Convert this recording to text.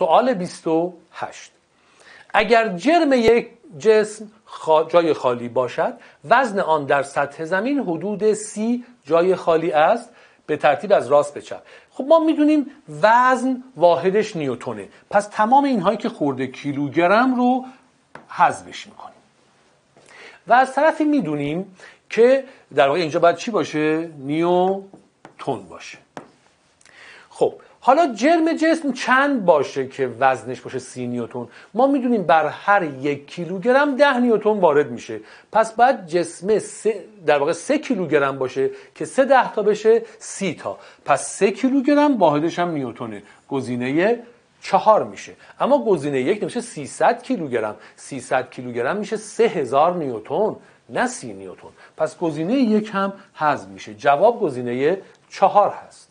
سوال 28 اگر جرم یک جسم جای خالی باشد وزن آن در سطح زمین حدود سی جای خالی است به ترتیب از راست به چپ خب ما میدونیم وزن واحدش نیوتونه پس تمام اینهایی که خورده کیلوگرم رو حذفش میکنیم و از طرفی میدونیم که در واقع اینجا باید چی باشه نیوتون باشه خب حالا جرم جسم چند باشه که وزنش باشه سی نیوتون ما میدونیم بر هر یک کیلوگرم ده نیوتون وارد میشه پس باید جسم سه در واقع سه کیلوگرم باشه که سه ده تا بشه سی تا پس سه کیلوگرم واحدش هم نیوتونه گزینه چهار میشه اما گزینه یک نمیشه 300 کیلوگرم 300 کیلوگرم میشه 3000 نیوتن نه 30 نیوتن پس گزینه یک هم حذف میشه جواب گزینه چهار هست